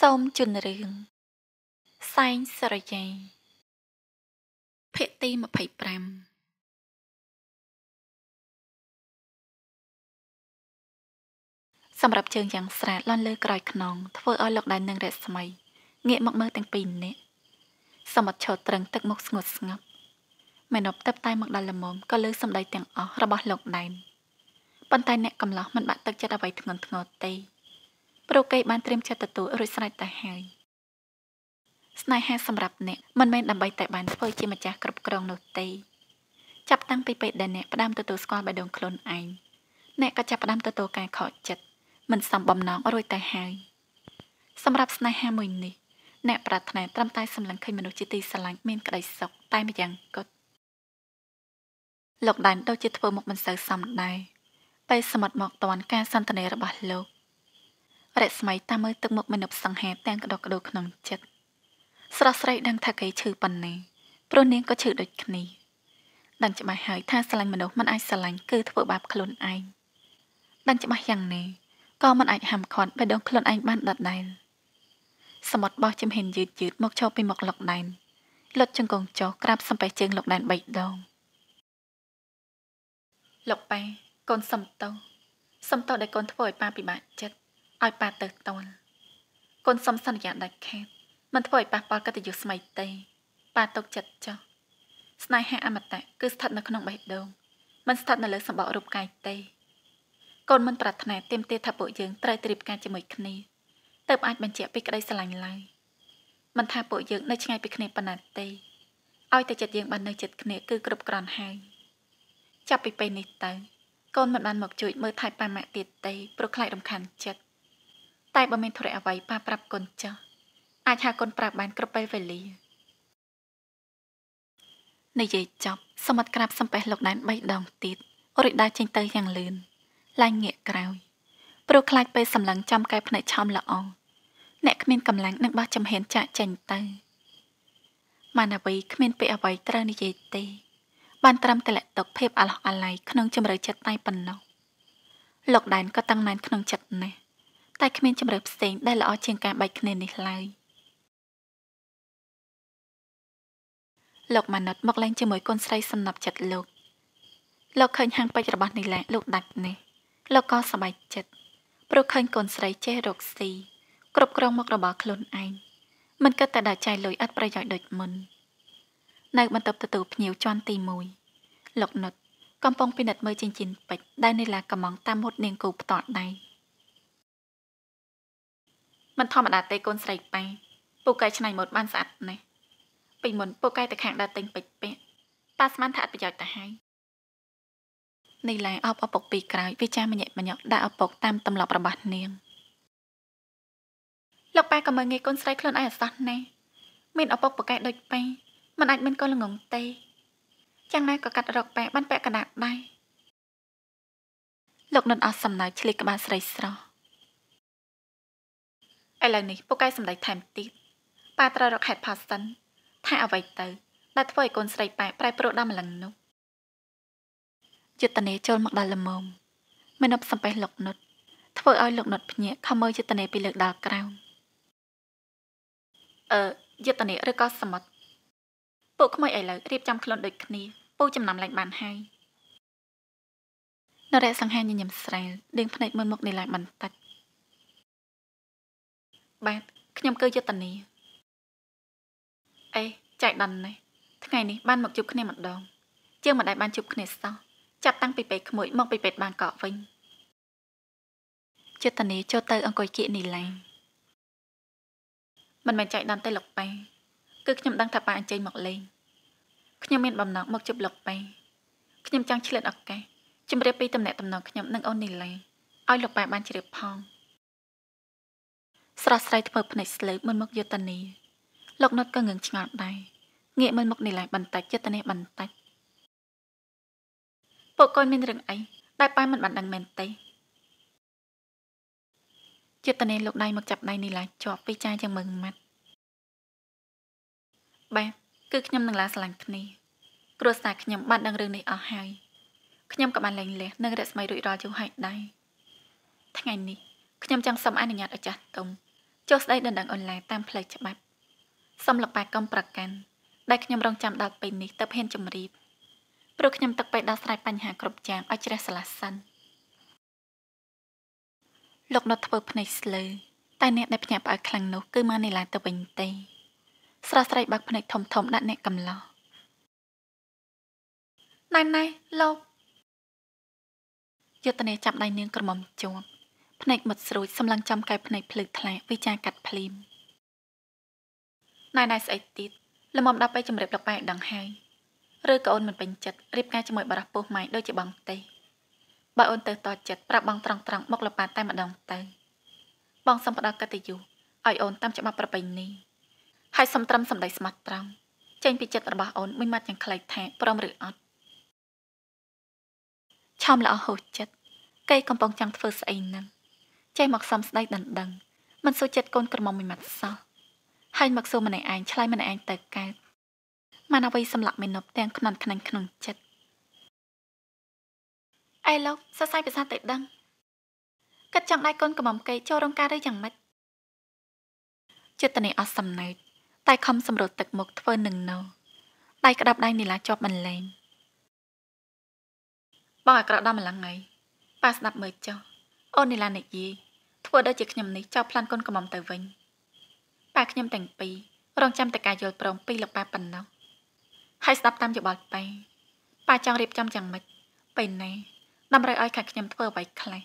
សូមជន់រឿងសែងសរយាភាគទី25សម្រាប់ជើងយ៉ាងស្រាតលន់លើក្រោយខ្នងធ្វើឲ្យលោកដែននឹងរស្មីងាកមកមើលទាំងពីរនេះសមត្ថឈរត្រឹងទឹកមុខស្ងួតស្ងប់មែនប់តឹបតែមកដល់លមុំក៏លើសម្ដីទាំងអស់របស់លោកដែនប៉ុន្តែអ្នកកំឡោះមិនបាក់ទឹកចិត្តអ្វីធ្ងន់ធ្ងរទេទេព្រោះគេបានត្រៀមចិត្តទទួលរួចស្រេចទៅហើយស្នេហាសម្រាប់អ្នកមិនមែនដើម្បីតែបានធ្វើជាម្ចាស់គ្រប់គ្រងនោះទេ ចាប់តាំងពីពេលដែលអ្នកផ្ដើមទទួលស្គាល់បេះដូងខ្លួនឯងអ្នកក៏ចាប់ផ្ដើមទទួលការខកចិត្តមិនសមបំណងរួចទៅហើយសម្រាប់ស្នេហាមួយនេះអ្នកប្រាថ្នាត្រឹមតែសម្លឹងឃើញមនុស្សជាទីស្រឡាញ់មានក្តីសុខតែម្យ៉ាងក៏លោកដែនដូចជាធ្វើមុខមិនសូវសមដែរពេលសមុទ្រមកតាន់ការសន្ទនារបស់លោករស្មីតាមមើលទឹកមុខមនុស្សសង្ហាទាំងក្តុកក្តួលក្នុងចិត្តស្រស់ស្រីដឹងថាគេឈឺប៉ុណ្ណាព្រោះនាងក៏ឈឺដូចគ្នាដឹងច្បាស់ហើយថាស្រឡាញ់មនុស្សមិនអាចស្រឡាញ់គឺធ្វើបាបខ្លួនឯងដឹងច្បាស់យ៉ាងនេះក៏មិនអាចហាមឃាត់បេះដូងខ្លួនឯងបានដដែលសមុទ្របោះជំហិនយឺតយឺតមកឈរពីមុខលោកដែនលុតជង្គង់ចុះក្រាបសំពេះជើងលោកដែន3ដងលោកប៉ែកូនសំតោសំតោដែលកូនធ្វើឲ្យប៉ាពិបាកចិត្តឲ្យប៉ាទៅតលកូនសំសន្យាដាច់ខាតមិនធ្វើឲ្យប៉ះពាល់កិត្តិយសស្មីទេប៉ាទុកចិត្តចុះស្នេហាអមតៈគឺស្ថិតនៅក្នុងបេះដូងមិនស្ថិតនៅលើសម្បករូបកាយទេកូនមិនប្រាថ្នាទាមទារថាពួកយើងត្រូវត្រៀបការជាមួយគ្នាទើបអាចបញ្ជាក់ពីក្តីស្រឡាញ់ឡើយមិនថាពួកយើងនៅឆ្ងាយពីគ្នាប៉ុណ្ណាទេឲ្យតែចិត្តយើងបាននៅជិតគ្នាគឺគ្រប់គ្រាន់ហើយចាប់ពីពេលនេះតទៅកូនមិនបានមកជួយមើលថែប៉ាម៉ាក់ទៀតទេព្រោះខ្លាចរំខានចិត្តតែបើមានធរៈអ្វីប៉ះប្រាប់កូនចាស់អាចហៅកូនប្រាប់បានគ្រប់ពេលវេលានិយាយចប់សមិទ្ធក្រាបសំពេះលោកដែន3ដងទៀតរីដាចេញទៅយ៉ាងលឿនឡើងងាកក្រោយព្រោះខ្លាចពេលសម្លឹងចំកែភ្នែកឆោមល្អអ្នកគ្មានកម្លាំងនឹងបោះចំហៀនចាក់ចេញទៅម៉ាណាវីគ្មានពាក្យអ្វីត្រូវនិយាយទេ បាន ត្រឹមតែលាក់ទុកភាពអាឡោះអាល័យក្នុងជំរឿចិត្តតែប៉ុណ្ណោះលោកដែនក៏តាំងណែន ក្នុងចិត្តណាស់តែគ្មានជំរើសផ្សេងដែលល្អជាងការបែកគ្នានេះឡើយលោកម៉ាណិតមកឡើងជាមួយកូនស្រីសំណប់ចិត្តលោកលោកឃើញហាងពេជ្ររបស់នីឡាលោកដាច់នេះលោកក៏សប្បាយចិត្តព្រោះឃើញកូនស្រីចេះរកស៊ីគ្រប់គ្រងមុខរបរខ្លួនឯងមិនគិតតែដាក់ចាយលុយអត់ប្រយោជន៍ដូចមុននៅបន្ទប់ទទួលភ្ញៀវជាន់ទី1លោកនុតកំពុងពិនិត្យមើលចិញ្ចៀនពេជ្រដែលនីឡាកំងតាមមុតនាងគូផ្ទាល់ដៃមិនធម្មតាទេកូនស្រីប៉ែពូកែឆ្នៃម៉ូដបានស្អាតណាស់ពីមុនពូកែតែខាងដើរទិញពេជ្រពាក់ប៉ាស្មានថាអត់ប្រយោជន៍ទៅហើយនេះឡើងអបអពុកពីក្រោយវាចាមញិញញកដាក់អពុកតាមទម្លាប់របស់នាងលោកប៉ែក៏មើងងាយកូនស្រីខ្លួនឯងអសោះណាស់មានអពុកប្រកែកដូចប៉ែមិនអាចមានកូនល្ងងទេយ៉ាងណាក៏កាត់រកប៉ែបានពាក់កណ្ដាស់ដែរលោកនន់អស់សំណើឆ្លៀកក្បាលស្រីស្រស់ឥឡូវនេះពួកឯងសម្ដែងថែមទៀតប៉ាត្រូវរកហេតុផលសិនថាអ្វីទៅដែលធ្វើឲ្យកូនស្រីប៉ែប្រែប្រួលដល់ម្លឹងនោះយុទ្ធនាចូល មកដល់លមមមនុស្សសំបេះលោកនុត ធ្វើឲ្យលោកនុតភ្ញាក់ខំមើលយុទ្ធនាពីលើកដល់ក្រោមអឺយុទ្ធនាឬក៏សមុទ្រពួកក្មួយឥឡូវរៀបចំខ្លួនដូចគ្នាពូចំណាំឡើងបានហើយនរៈសង្ហាញញឹមស្រែលដេញភ្នែកមើលមុខនីឡាបន្តិចបាទខ្ញុំគឺយុត្តនីអេចៃដន្យនេះថ្ងៃនេះបានមកជួបគ្នាម្ដង ជាងមិនដែលបានជួបគ្នាសោះចាប់តាំងពីពេលក្មួយមកពីពេទ្យបានកកវិញយុត្តនីចូលទៅ អង្គុយគៀកនីឡាមិនមែនចៃដន្យទេលោកប៉ែគឺខ្ញុំដឹងថាប៉ាអញ្ជើញមកលេងខ្ញុំមានបំណងមកជួបលោកប៉ែខ្ញុំចង់ឆ្លៀតឱកាសជម្រាបពីតំណែងតំណងខ្ញុំនិងអូននីឡាឲ្យលោកប៉ែបានជ្រាបផងស្រស់ស្រីធ្វើភ្នែកស្លើបមើលមកយុទ្ធនីលោកណុតក៏ងឿងឆ្ងល់ដែរងាកមើលមុខនីឡាបន្តិចយុទ្ធនីបន្តិចពួកកូនមានរឿងអីដែលប៉ែមិនបានដឹងមែនទេយុទ្ធនីលោកដៃមកចាប់ដៃនីឡាជាប់ពីចាយ៉ាងមឹងម៉ាត់បាទគឺខ្ញុំនឹងឡាស្រឡាញ់គ្នាគ្រួសារខ្ញុំបានដឹងរឿងនេះអស់ហើយខ្ញុំក៏បានលែងលះនិងរស្មីរួចរាល់យូរហើយដែរថ្ងៃនេះខ្ញុំចង់សូមអនុញ្ញាតឲ្យចាស់ទុំចុះស្ដីដណ្ដឹងអនឡាញតាមផ្លូវច្បាប់សំឡបាកំប្រកាន់ដែលខ្ញុំរងចាំដល់ពេលនេះទៅហ៊ានជំរាបព្រោះខ្ញុំទឹកបែកដោះស្រាយបញ្ហាគ្រប់យ៉ាងឲ្យជ្រះស្លាសិនលោកណត់ធ្វើភ្នែកស្លើតែអ្នកដែលភ្ញាក់ផ្អើលខ្លាំងនោះ គឺម៉ានីឡាទៅវិញទេ ស្រស់ស្រីបាក់ភ្នែកធំធំដាក់អ្នកកំឡោះណៃណៃលោកយុទ្ធនាចាប់ដៃនាងក្រមុំជួបភ្នែកមុតស្រួចសម្លឹងចំកែវភ្នែកភ្លឺថ្លាវិចាកាត់ភ្លាមណៃណៃស្អីទៀតលំមដល់ទៅជំរាបលោកប៉ែដឹងហើយឬក៏អូនមិនពេញចិត្តរៀបការជាមួយបារះពោះម៉ៃដូចជាបងទេបើអូនទៅតចិត្តប្រាប់បងត្រង់ត្រង់មកលប៉ាតែម្ដងទៅបងសូមផ្ដល់កិត្តិយសឲ្យអូនតាមច្បាប់ប្រពៃណីហើយសូមត្រឹមសម្ដីស្មោះត្រង់ចេញពីចិត្តរបស់អូនមួយម៉ាត់យ៉ាងខ្លីថាព្រមឬអត់ឆោមល្អហូចចិត្តគេកំពុងចង់ធ្វើស្អីនឹងចេះមកសំស្ដីដណ្ដឹងមិនសូវចិត្តកូនក្រមុំមួយម៉ាត់សោះហើយមកសួរម្នាក់ឯងឆ្លើយម្នាក់ឯងទៅកើតម៉ានអ្វីសម្លាក់មេនប់ទាំងខ្នន់ខ្នាញ់ក្នុងចិត្តអីលោកសរសៃភាសាទៅដឹងគិតចង់ដៃកូនក្រមុំគេចូលរងការឬយ៉ាងម៉េចចិត្តនេះអស់សំណើចតែខំសម្រត់ទឹកមុខធ្វើនឹងនៅដៃក្តាប់ដៃនីឡាជាប់មិនលែងបងអាក្រក់ដល់ម្លឹងហើយប៉ាស្ដាប់មើលចុះអូននីឡានិយាយធ្វើដូចជាខ្ញុំនេះចោលប្លន់កូនកំមទៅវិញប៉ាខ្ញុំទាំងពីររងចាំតែការយល់ព្រមពីលោកប៉ាប៉ុណ្ណោះហើយស្ដាប់តាមយោបល់ប៉ាប៉ាចង់រៀបចំយ៉ាងម៉េចពេលណាតម្រូវឲ្យខាងខ្ញុំធ្វើអ្វីខ្លះ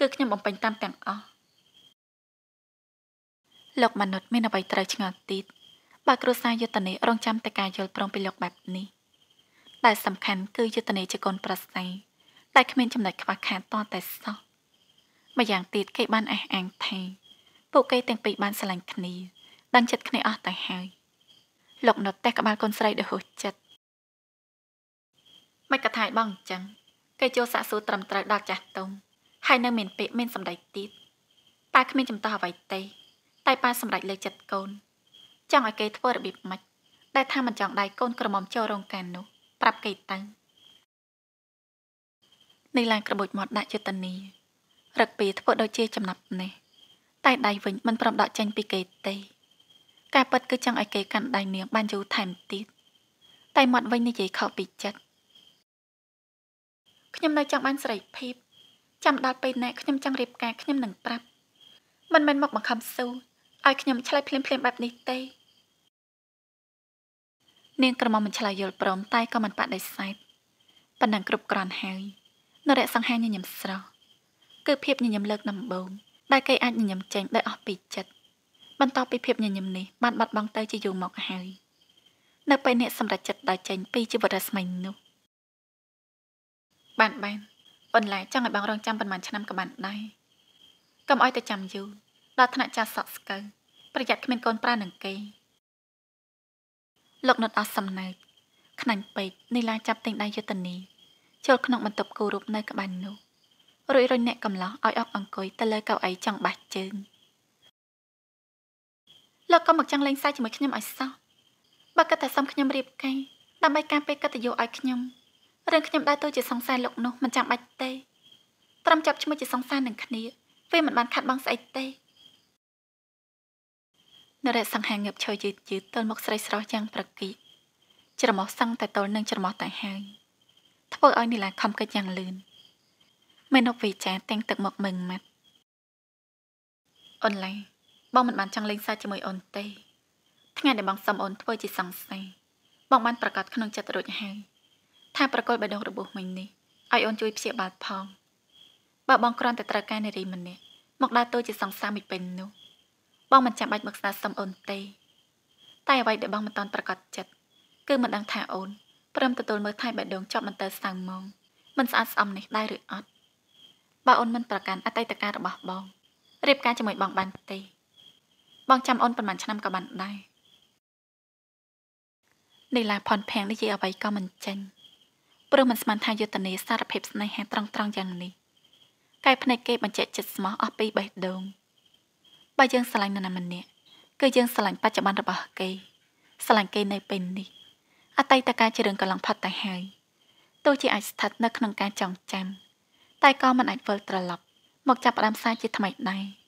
គឺខ្ញុំបំពេញតាមទាំងអស់លោកមនុស្សមានអ្វីត្រូវឆ្ងល់ទៀតបើគ្រួសារយុទ្ធនីរងចាំតែការយល់ព្រមពីលោកបែបនេះដែលសំខាន់គឺយុទ្ធនីជាកូនប្រស័យតែគ្មានចំណុចខ្វះខាតតតែសោះម្យ៉ាងទៀតគេបានអះអាងថាពួកគេទាំងពីរបានស្រឡាញ់គ្នាដឹងចិត្តគ្នាអស់ទៅហើយលោកនៅផ្ទះក្បាលកូនស្រីដែលហួសចិត្តមិនកថាឲ្យបងអញ្ចឹងគេចូលសាក់សួរត្រឹមត្រូវដល់ចាស់ទុំហើយនៅមានពាក្យមានសម្ដីទៀតប៉ាគ្មាន ចំតោះអ្វីទេ តែប៉ាសម្ដេចលើចិត្តកូនចង់ឲ្យគេ ធ្វើរបៀបម៉េចដែលថាមិនចង់ដៃកូន ក្រមុំចូលរោងការនោះប្រាប់គេទៅនេះឡើងក្របួចមាត់ដាក់យុទ្ធនីរឹកពីធ្វើដូចជាចំណាប់នេះតែដៃវិញមិនព្រមដកចេញពីគេទេ ការពិតគឺចង់ឲ្យគេកាន់ដៃនាងបានយូរថែមទៀតតែមាត់វិញនិយាយខុសពីចិត្តខ្ញុំនៅចង់បានសេរីភាពចាំដល់ពេលណែខ្ញុំចង់រៀបការខ្ញុំនឹងប្រាប់ មិនមែនមកបង្ខំស៊ូឲ្យខ្ញុំឆ្លើយភ្លាមភ្លាមបែបនេះទេនាងក្រមុំមិនឆ្លើយយល់ព្រម តែក៏មិនបដិសេធប៉ុណ្ណឹងគ្រប់គ្រាន់ហើយនរៈសង្ហាញញញឹមស្រស់គឺភាពញញឹមលើកដំបូងដែលគេអាចញញឹមចេញដោយអស់ពីចិត្តបន្ទាប់ពីភាពញញឹមនេះបានបាត់បង់ទៅជាយូរមកហើយនៅ ពេលអ្នកសម្រេចចិត្តដល់ចេញពីជីវិតរស្មីនោះបានបានអូនឡាចង់ឲ្យបងរងចាំប៉ុន្មានឆ្នាំក៏បានដែរកុំឲ្យទៅចាំយូរដល់ថ្នាក់ចាស់សក់ស្កូវប្រយ័ត្នគ្មានកូនប្រានឹងគេលោកណុតអស់សំណើចខ្នាញ់ពេកនីឡាចាប់ទិញដៃយុទ្ធនី ចូលក្នុងបន្ទប់គូរូបនៅក្បែរនោះរួចរុញអ្នកកំឡោះឲ្យអបអង្គុយទៅលើកៅអីចង់បាសជើងលោកក៏មកចង់លេងសើចជាមួយខ្ញុំឲ្យសោះបើគាត់តែសុំខ្ញុំរៀបការដើម្បីការពេលកិត្តិយសឲ្យខ្ញុំរឿងខ្ញុំដើរទៅជាសង្សារលោកនោះមិនចាំបាច់ទេ ត្រឹមចាប់ឈ្មោះជាសង្សារនឹងគ្នា វាមិនបានខាត់បងស្អីទេនរៈសង្ហាងើបឈរយឺតយឺតទល់មុខស្រីស្រស់យ៉ាងប្រកីច្រមុះសឹងតែទល់នឹងច្រមុះតែហើយធ្វើឲ្យនីឡាខំកិច្ចយ៉ាងលឿនមេនពវិចាតែងទឹកមកមឹងម៉ាត់អូនឡៃបងមិនបានចង់លេងសើចជាមួយអូនទេថ្ងៃដែលបងសុំអូនធ្វើជាសង្សារបងបានប្រកាសក្នុងចិត្តរួចហើយថាប្រកលបេះដូងរបួសមិញនេះឲ្យអូនជួយព្យាបាលផងបើបងគ្រាន់តែត្រូវការនារីម្នាក់មកដើរតួជាសង្សារមិនពេញនោះបងមិនចាំបាច់មកស្នើសុំអូនទេតែអ្វីដែលបងមិនតាន់ប្រកាសចិត្តគឺមិនដឹងថាអូនព្រមទទួលមើលថែបេះដូងចប់មិនទៅសៅម៉ងមិនស្អាតស្អំនេះដែរឬអត់បើអូនមិនប្រកាន់អតីតកាលរបស់បងរៀបការជាមួយបងបានទេ បងចាំអូនប្រហែលឆ្នាំក៏បានដែរនីឡាផនផាំងនិយាយអ្វីក៏មិនចេញព្រោះមិនស្មានថាយុទ្ធនាសារភាពស្នេហាត្រង់ត្រង់យ៉ាងនេះកែភ្នែកគេបញ្ជាក់ចិត្តស្មោះអស់ពីបេះដូងបើយើងស្រឡាញ់នរណាម្នាក់គឺយើងស្រឡាញ់បច្ចុប្បន្នរបស់គេស្រឡាញ់គេនៅពេលនេះអតីតកាលជារឿងកន្លងផុតទៅហើយទោះជាអាចស្ថិតនៅក្នុងការចងចាំតែក៏មិនអាចវិលត្រឡប់ មកចាប់ផ្ដើមសារជាថ្មីដែរ។